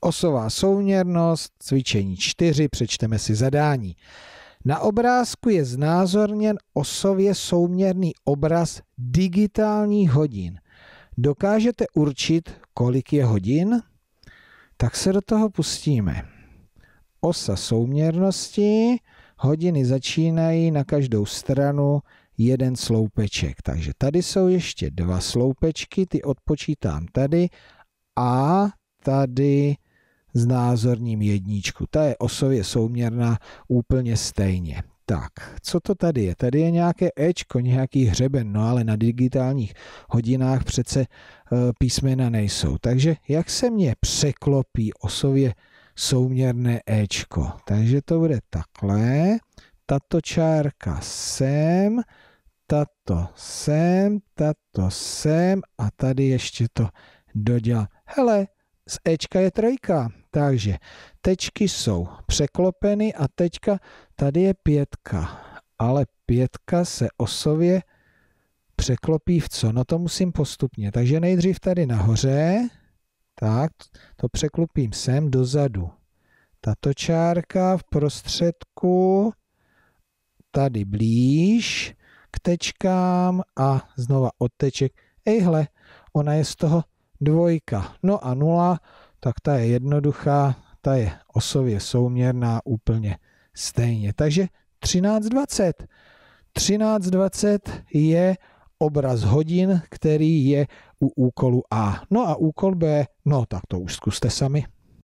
osová souměrnost, cvičení 4, přečteme si zadání. Na obrázku je znázorněn osově souměrný obraz digitálních hodin. Dokážete určit, kolik je hodin? Tak se do toho pustíme. Osa souměrnosti, hodiny začínají na každou stranu jeden sloupeček. Takže tady jsou ještě dva sloupečky, ty odpočítám tady a tady znázorním jedničku. Ta je osově souměrná úplně stejně. Tak, co to tady je? Tady je nějaké Ečko, nějaký hřeben, no ale na digitálních hodinách přece e, písmena nejsou. Takže jak se mě překlopí osově souměrné Ečko? Takže to bude takhle, tato čárka sem, tato sem, tato sem a tady ještě to dodělá. Hele, z Ečka je trojka, takže tečky jsou překlopeny a teďka tady je pětka, ale pětka se osově překlopí v co? No to musím postupně. Takže nejdřív tady nahoře, tak, to překlopím sem dozadu. Tato čárka v prostředku, tady blíž k tečkám a znova od teček. Ejhle, ona je z toho dvojka. No a nula tak ta je jednoduchá, ta je osově souměrná úplně stejně. Takže 13.20. 13.20 je obraz hodin, který je u úkolu A. No a úkol B, no tak to už zkuste sami.